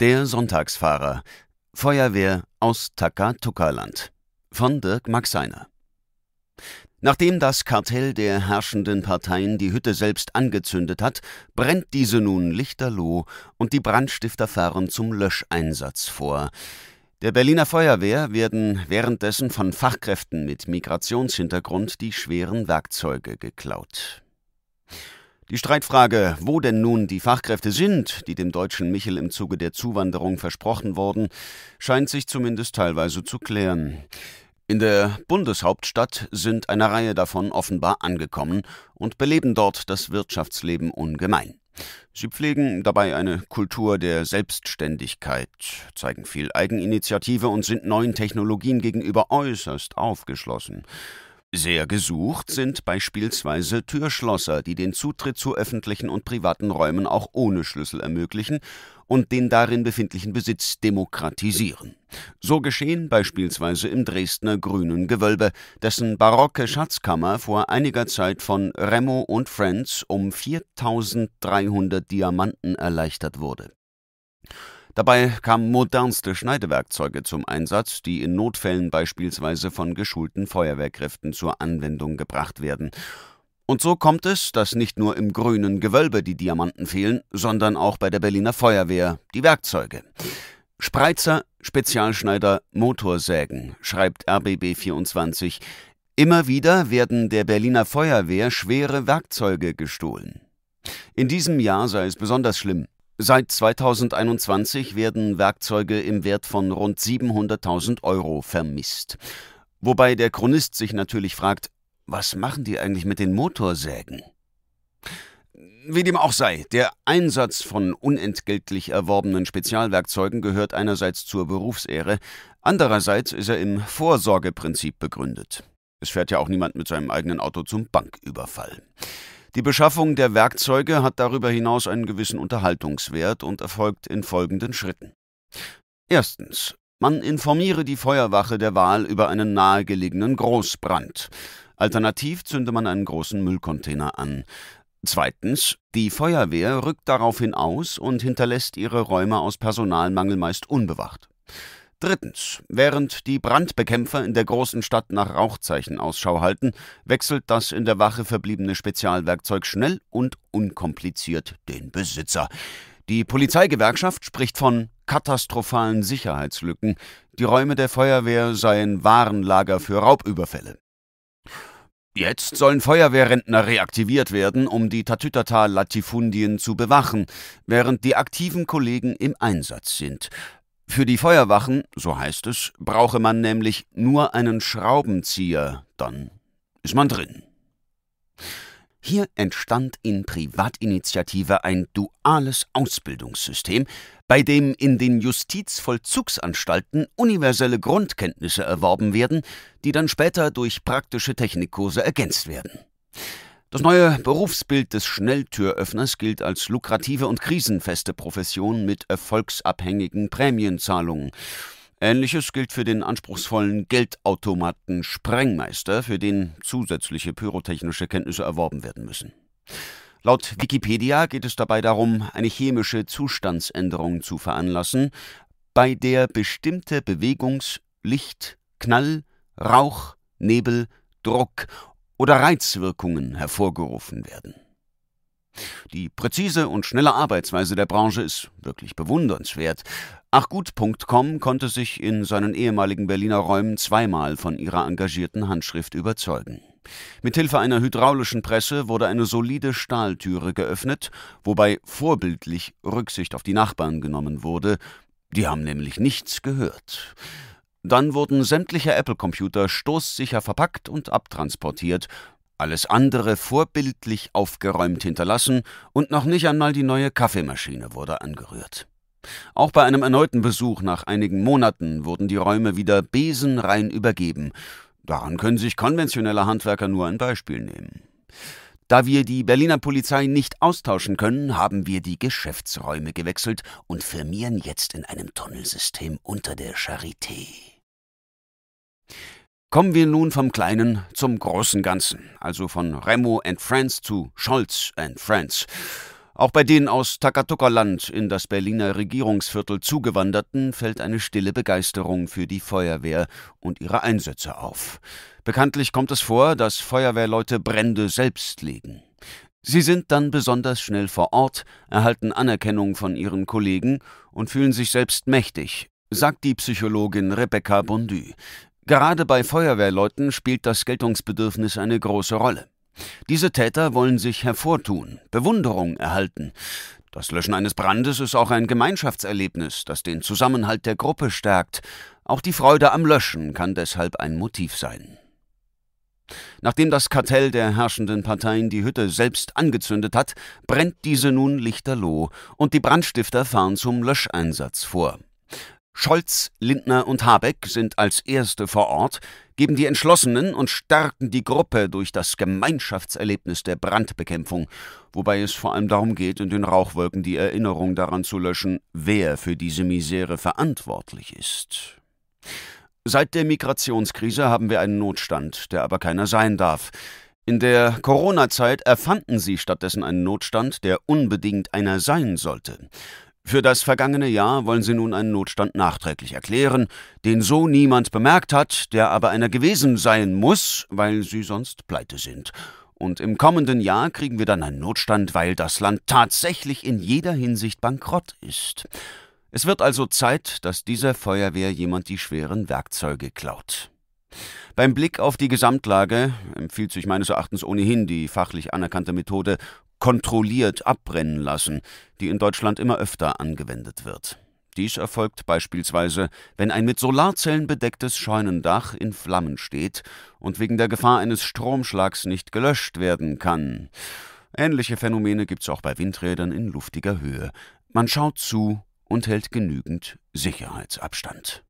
Der Sonntagsfahrer Feuerwehr aus Takatukaland von Dirk Maxeiner. Nachdem das Kartell der herrschenden Parteien die Hütte selbst angezündet hat, brennt diese nun lichterloh und die Brandstifter fahren zum Löscheinsatz vor. Der Berliner Feuerwehr werden währenddessen von Fachkräften mit Migrationshintergrund die schweren Werkzeuge geklaut. Die Streitfrage, wo denn nun die Fachkräfte sind, die dem deutschen Michel im Zuge der Zuwanderung versprochen wurden, scheint sich zumindest teilweise zu klären. In der Bundeshauptstadt sind eine Reihe davon offenbar angekommen und beleben dort das Wirtschaftsleben ungemein. Sie pflegen dabei eine Kultur der Selbstständigkeit, zeigen viel Eigeninitiative und sind neuen Technologien gegenüber äußerst aufgeschlossen. Sehr gesucht sind beispielsweise Türschlosser, die den Zutritt zu öffentlichen und privaten Räumen auch ohne Schlüssel ermöglichen und den darin befindlichen Besitz demokratisieren. So geschehen beispielsweise im Dresdner Grünen Gewölbe, dessen barocke Schatzkammer vor einiger Zeit von Remo und Friends um 4300 Diamanten erleichtert wurde Dabei kamen modernste Schneidewerkzeuge zum Einsatz, die in Notfällen beispielsweise von geschulten Feuerwehrkräften zur Anwendung gebracht werden. Und so kommt es, dass nicht nur im grünen Gewölbe die Diamanten fehlen, sondern auch bei der Berliner Feuerwehr die Werkzeuge. Spreizer, Spezialschneider, Motorsägen, schreibt RBB24. Immer wieder werden der Berliner Feuerwehr schwere Werkzeuge gestohlen. In diesem Jahr sei es besonders schlimm. Seit 2021 werden Werkzeuge im Wert von rund 700.000 Euro vermisst. Wobei der Chronist sich natürlich fragt, was machen die eigentlich mit den Motorsägen? Wie dem auch sei, der Einsatz von unentgeltlich erworbenen Spezialwerkzeugen gehört einerseits zur Berufsehre, andererseits ist er im Vorsorgeprinzip begründet. Es fährt ja auch niemand mit seinem eigenen Auto zum Banküberfall. Die Beschaffung der Werkzeuge hat darüber hinaus einen gewissen Unterhaltungswert und erfolgt in folgenden Schritten. Erstens. Man informiere die Feuerwache der Wahl über einen nahegelegenen Großbrand. Alternativ zünde man einen großen Müllcontainer an. Zweitens, die Feuerwehr rückt daraufhin aus und hinterlässt ihre Räume aus Personalmangel meist unbewacht. Drittens. Während die Brandbekämpfer in der großen Stadt nach Rauchzeichen Ausschau halten, wechselt das in der Wache verbliebene Spezialwerkzeug schnell und unkompliziert den Besitzer. Die Polizeigewerkschaft spricht von katastrophalen Sicherheitslücken. Die Räume der Feuerwehr seien Warenlager für Raubüberfälle. Jetzt sollen Feuerwehrrentner reaktiviert werden, um die Tatütata-Latifundien zu bewachen, während die aktiven Kollegen im Einsatz sind. Für die Feuerwachen, so heißt es, brauche man nämlich nur einen Schraubenzieher, dann ist man drin. Hier entstand in Privatinitiative ein duales Ausbildungssystem, bei dem in den Justizvollzugsanstalten universelle Grundkenntnisse erworben werden, die dann später durch praktische Technikkurse ergänzt werden. Das neue Berufsbild des Schnelltüröffners gilt als lukrative und krisenfeste Profession mit erfolgsabhängigen Prämienzahlungen. Ähnliches gilt für den anspruchsvollen Geldautomaten Sprengmeister, für den zusätzliche pyrotechnische Kenntnisse erworben werden müssen. Laut Wikipedia geht es dabei darum, eine chemische Zustandsänderung zu veranlassen, bei der bestimmte Bewegungs-, Licht-, Knall-, Rauch-, Nebel-, Druck- oder Reizwirkungen hervorgerufen werden. Die präzise und schnelle Arbeitsweise der Branche ist wirklich bewundernswert. Achgut.com konnte sich in seinen ehemaligen Berliner Räumen zweimal von ihrer engagierten Handschrift überzeugen. Mithilfe einer hydraulischen Presse wurde eine solide Stahltüre geöffnet, wobei vorbildlich Rücksicht auf die Nachbarn genommen wurde. Die haben nämlich nichts gehört. Dann wurden sämtliche Apple-Computer stoßsicher verpackt und abtransportiert, alles andere vorbildlich aufgeräumt hinterlassen und noch nicht einmal die neue Kaffeemaschine wurde angerührt. Auch bei einem erneuten Besuch nach einigen Monaten wurden die Räume wieder besenrein übergeben. Daran können sich konventionelle Handwerker nur ein Beispiel nehmen. Da wir die Berliner Polizei nicht austauschen können, haben wir die Geschäftsräume gewechselt und firmieren jetzt in einem Tunnelsystem unter der Charité. Kommen wir nun vom Kleinen zum großen Ganzen, also von Remo and Friends zu Scholz and Friends. Auch bei den aus Takatuka-Land in das Berliner Regierungsviertel zugewanderten fällt eine stille Begeisterung für die Feuerwehr und ihre Einsätze auf. Bekanntlich kommt es vor, dass Feuerwehrleute Brände selbst legen. Sie sind dann besonders schnell vor Ort, erhalten Anerkennung von ihren Kollegen und fühlen sich selbst mächtig, sagt die Psychologin Rebecca Bondy. Gerade bei Feuerwehrleuten spielt das Geltungsbedürfnis eine große Rolle. Diese Täter wollen sich hervortun, Bewunderung erhalten. Das Löschen eines Brandes ist auch ein Gemeinschaftserlebnis, das den Zusammenhalt der Gruppe stärkt. Auch die Freude am Löschen kann deshalb ein Motiv sein. Nachdem das Kartell der herrschenden Parteien die Hütte selbst angezündet hat, brennt diese nun lichterloh und die Brandstifter fahren zum Löscheinsatz vor. Scholz, Lindner und Habeck sind als Erste vor Ort, geben die Entschlossenen und stärken die Gruppe durch das Gemeinschaftserlebnis der Brandbekämpfung, wobei es vor allem darum geht, in den Rauchwolken die Erinnerung daran zu löschen, wer für diese Misere verantwortlich ist. Seit der Migrationskrise haben wir einen Notstand, der aber keiner sein darf. In der Corona-Zeit erfanden sie stattdessen einen Notstand, der unbedingt einer sein sollte. Für das vergangene Jahr wollen sie nun einen Notstand nachträglich erklären, den so niemand bemerkt hat, der aber einer gewesen sein muss, weil sie sonst pleite sind. Und im kommenden Jahr kriegen wir dann einen Notstand, weil das Land tatsächlich in jeder Hinsicht bankrott ist. Es wird also Zeit, dass dieser Feuerwehr jemand die schweren Werkzeuge klaut. Beim Blick auf die Gesamtlage empfiehlt sich meines Erachtens ohnehin die fachlich anerkannte Methode kontrolliert abbrennen lassen, die in Deutschland immer öfter angewendet wird. Dies erfolgt beispielsweise, wenn ein mit Solarzellen bedecktes Scheunendach in Flammen steht und wegen der Gefahr eines Stromschlags nicht gelöscht werden kann. Ähnliche Phänomene gibt es auch bei Windrädern in luftiger Höhe. Man schaut zu und hält genügend Sicherheitsabstand.